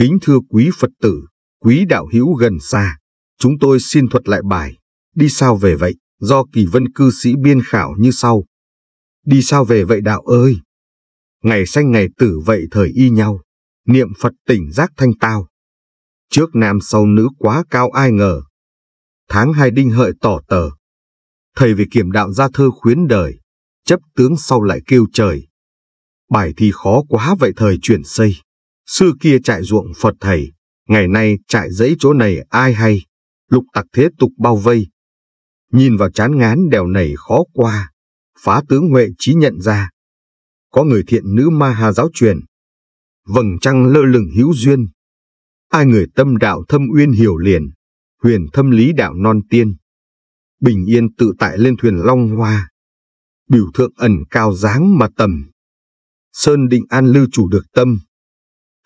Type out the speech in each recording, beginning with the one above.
Kính thưa quý Phật tử, quý đạo hữu gần xa, chúng tôi xin thuật lại bài Đi sao về vậy do kỳ vân cư sĩ biên khảo như sau. Đi sao về vậy đạo ơi? Ngày sanh ngày tử vậy thời y nhau, niệm Phật tỉnh giác thanh tao. Trước nam sau nữ quá cao ai ngờ. Tháng hai đinh hợi tỏ tờ. Thầy về kiểm đạo ra thơ khuyến đời, chấp tướng sau lại kêu trời. Bài thì khó quá vậy thời chuyển xây. Xưa kia trại ruộng Phật thầy, ngày nay trại dãy chỗ này ai hay, lục tặc thế tục bao vây. Nhìn vào chán ngán đèo này khó qua, phá tướng Huệ trí nhận ra. Có người thiện nữ ma hà giáo truyền, vầng trăng lơ lửng hữu duyên. Ai người tâm đạo thâm uyên hiểu liền, huyền thâm lý đạo non tiên. Bình yên tự tại lên thuyền long hoa, biểu thượng ẩn cao dáng mà tầm. Sơn định an lưu chủ được tâm,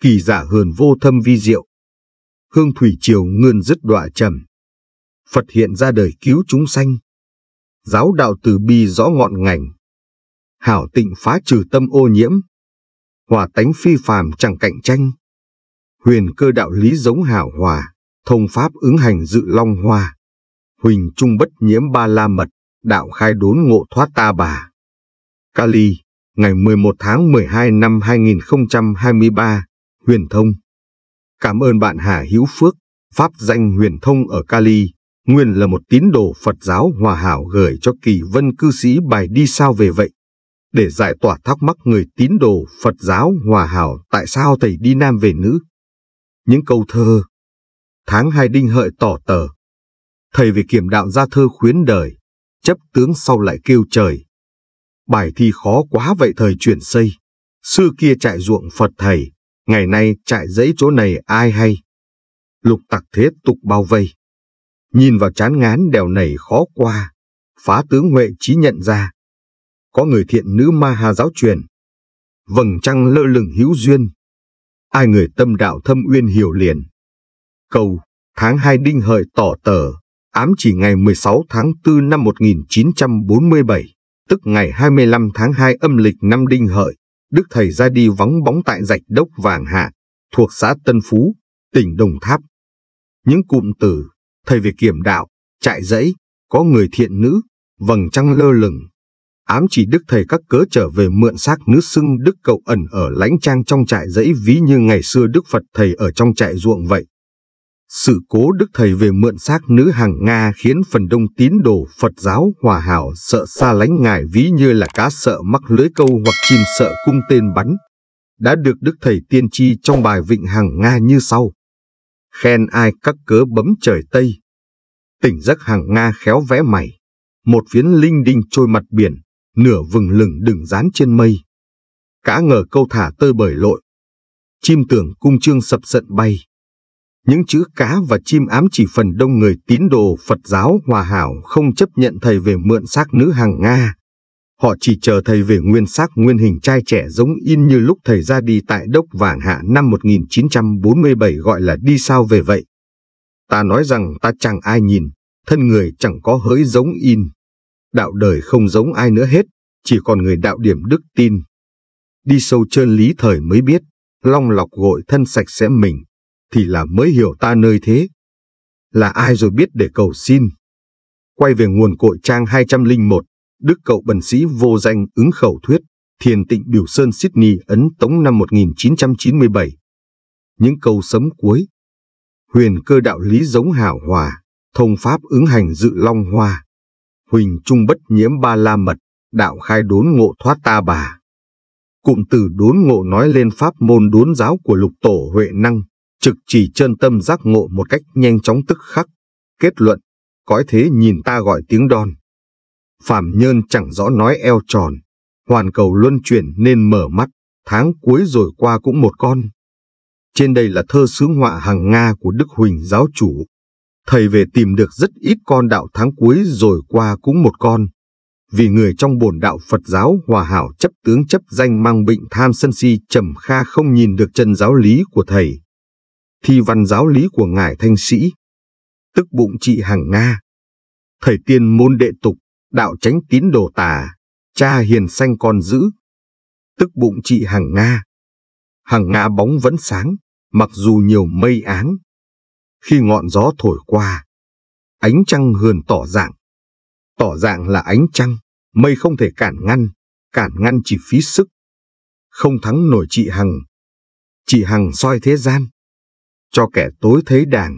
kỳ giả hườn vô thâm vi diệu. Hương thủy triều ngươn dứt đọa trầm. Phật hiện ra đời cứu chúng sanh. Giáo đạo từ bi rõ ngọn ngành. Hảo tịnh phá trừ tâm ô nhiễm. Hòa tánh phi phàm chẳng cạnh tranh. Huyền cơ đạo lý giống hảo hòa, thông pháp ứng hành dự long hoa. Huỳnh trung bất nhiễm ba la mật, đạo khai đốn ngộ thoát ta bà. Kali, ngày 11 tháng 12 năm 2023 Huyền Thông. Cảm ơn bạn Hà Hữu Phước, pháp danh Huyền Thông ở Cali, nguyên là một tín đồ Phật giáo hòa hảo gửi cho kỳ vân cư sĩ bài đi sao về vậy. Để giải tỏa thắc mắc người tín đồ Phật giáo hòa hảo tại sao thầy đi nam về nữ. Những câu thơ Tháng hai đinh hợi tỏ tờ Thầy về kiểm đạo ra thơ khuyến đời, chấp tướng sau lại kêu trời. Bài thi khó quá vậy thời chuyển xây. Xưa kia chạy ruộng Phật thầy, Ngày nay trại dãy chỗ này ai hay. Lục tặc thế tục bao vây. Nhìn vào chán ngán đèo này khó qua. Phá tướng Huệ trí nhận ra. Có người thiện nữ ma hà giáo truyền. Vầng trăng lơ lửng hữu duyên. Ai người tâm đạo thâm uyên hiểu liền. Cầu, tháng 2 đinh hợi tỏ tờ, ám chỉ ngày 16 tháng 4 năm 1947, tức ngày 25 tháng 2 âm lịch năm đinh hợi. Đức Thầy ra đi vắng bóng tại rạch đốc Vàng Hạ, thuộc xã Tân Phú, tỉnh Đồng Tháp. Những cụm từ, thầy về kiểm đạo, trại dẫy, có người thiện nữ, vầng trăng lơ lửng, ám chỉ Đức Thầy các cớ trở về mượn xác nữ xưng Đức Cậu ẩn ở lãnh trang trong trại dẫy ví như ngày xưa Đức Phật Thầy ở trong trại ruộng vậy. Sự cố Đức Thầy về mượn xác nữ hàng Nga khiến phần đông tín đồ Phật giáo hòa hảo sợ xa lánh ngài ví như là cá sợ mắc lưới câu hoặc chim sợ cung tên bắn. Đã được Đức Thầy tiên tri trong bài Vịnh hàng Nga như sau. Khen ai các cớ bấm trời Tây. Tỉnh giấc hàng Nga khéo vẽ mày. Một phiến linh đinh trôi mặt biển, nửa vừng lừng đừng dán trên mây. Cá ngờ câu thả tơi bời lội. Chim tưởng cung trương sập sận bay những chữ cá và chim ám chỉ phần đông người tín đồ Phật giáo hòa hảo không chấp nhận thầy về mượn xác nữ hàng Nga. Họ chỉ chờ thầy về nguyên xác nguyên hình trai trẻ giống in như lúc thầy ra đi tại Đốc Vàng Hạ năm 1947 gọi là đi sao về vậy. Ta nói rằng ta chẳng ai nhìn, thân người chẳng có hỡi giống in. Đạo đời không giống ai nữa hết, chỉ còn người đạo điểm đức tin. Đi sâu trơn lý thời mới biết, long lọc gội thân sạch sẽ mình, thì là mới hiểu ta nơi thế. Là ai rồi biết để cầu xin? Quay về nguồn cội trang 201, Đức Cậu Bần Sĩ Vô Danh ứng khẩu thuyết, Thiền Tịnh Biểu Sơn Sydney Ấn Tống năm 1997. Những câu sấm cuối Huyền cơ đạo lý giống hảo hòa, thông pháp ứng hành dự long hoa. Huỳnh trung bất nhiễm ba la mật, đạo khai đốn ngộ thoát ta bà. Cụm từ đốn ngộ nói lên pháp môn đốn giáo của lục tổ Huệ Năng, trực chỉ chân tâm giác ngộ một cách nhanh chóng tức khắc, kết luận, cõi thế nhìn ta gọi tiếng đòn. Phạm Nhơn chẳng rõ nói eo tròn, hoàn cầu luân chuyển nên mở mắt, tháng cuối rồi qua cũng một con. Trên đây là thơ sướng họa hàng Nga của Đức Huỳnh giáo chủ. Thầy về tìm được rất ít con đạo tháng cuối rồi qua cũng một con. Vì người trong bổn đạo Phật giáo hòa hảo chấp tướng chấp danh mang bệnh tham sân si trầm kha không nhìn được chân giáo lý của thầy thi văn giáo lý của ngài Thanh Sĩ, tức bụng chị hàng Nga. Thầy tiên môn đệ tục, đạo tránh tín đồ tà, cha hiền sanh con giữ tức bụng chị hàng Nga. Hàng Nga bóng vẫn sáng, mặc dù nhiều mây áng. Khi ngọn gió thổi qua, ánh trăng hườn tỏ dạng. Tỏ dạng là ánh trăng, mây không thể cản ngăn, cản ngăn chỉ phí sức. Không thắng nổi chị Hằng. Chị Hằng soi thế gian, cho kẻ tối thế đàng.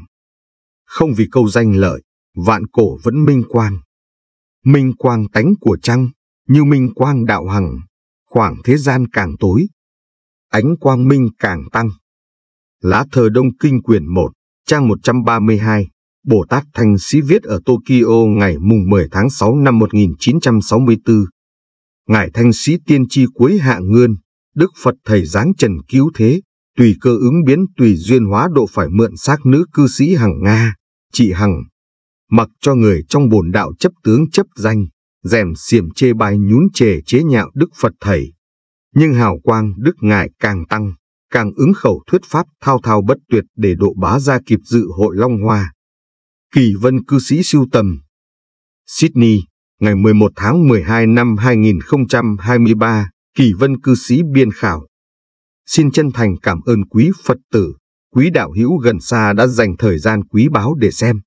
Không vì câu danh lợi, vạn cổ vẫn minh quang. Minh quang tánh của trăng, như minh quang đạo hằng, khoảng thế gian càng tối. Ánh quang minh càng tăng. Lá thờ Đông Kinh quyển 1, trang 132, Bồ Tát Thanh Sĩ viết ở Tokyo ngày mùng 10 tháng 6 năm 1964. Ngài Thanh Sĩ tiên tri cuối hạ ngươn, Đức Phật Thầy Giáng Trần Cứu Thế, tùy cơ ứng biến tùy duyên hóa độ phải mượn xác nữ cư sĩ Hằng Nga, chị Hằng, mặc cho người trong bồn đạo chấp tướng chấp danh, rèm xiềm chê bai nhún chề chế nhạo Đức Phật Thầy. Nhưng hào quang Đức Ngài càng tăng, càng ứng khẩu thuyết pháp thao thao bất tuyệt để độ bá ra kịp dự hội Long Hoa. Kỳ vân cư sĩ siêu tầm Sydney, ngày 11 tháng 12 năm 2023, Kỳ vân cư sĩ biên khảo Xin chân thành cảm ơn quý Phật tử, quý đạo hữu gần xa đã dành thời gian quý báu để xem.